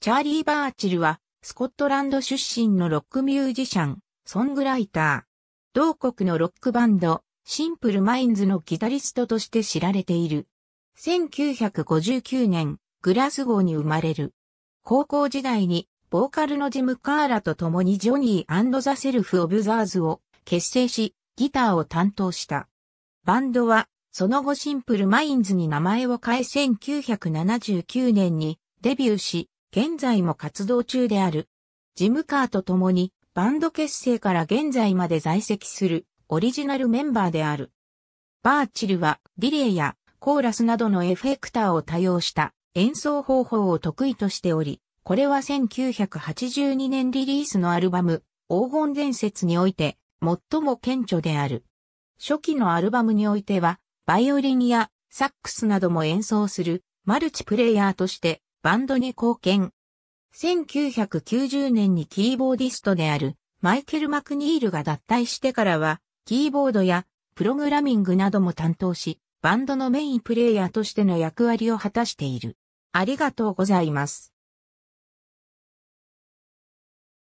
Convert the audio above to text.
チャーリー・バーチルは、スコットランド出身のロックミュージシャン、ソングライター。同国のロックバンド、シンプル・マインズのギタリストとして知られている。1959年、グラスゴーに生まれる。高校時代に、ボーカルのジム・カーラと共にジョニーザ・セルフ・オブザーズを結成し、ギターを担当した。バンドは、その後シンプル・マインズに名前を変え1979年にデビューし、現在も活動中である。ジムカーと共にバンド結成から現在まで在籍するオリジナルメンバーである。バーチルはディレイやコーラスなどのエフェクターを多用した演奏方法を得意としており、これは1982年リリースのアルバム黄金伝説において最も顕著である。初期のアルバムにおいてはバイオリンやサックスなども演奏するマルチプレイヤーとしてバンドに貢献。1990年にキーボーディストであるマイケル・マクニールが脱退してからは、キーボードやプログラミングなども担当し、バンドのメインプレイヤーとしての役割を果たしている。ありがとうございます。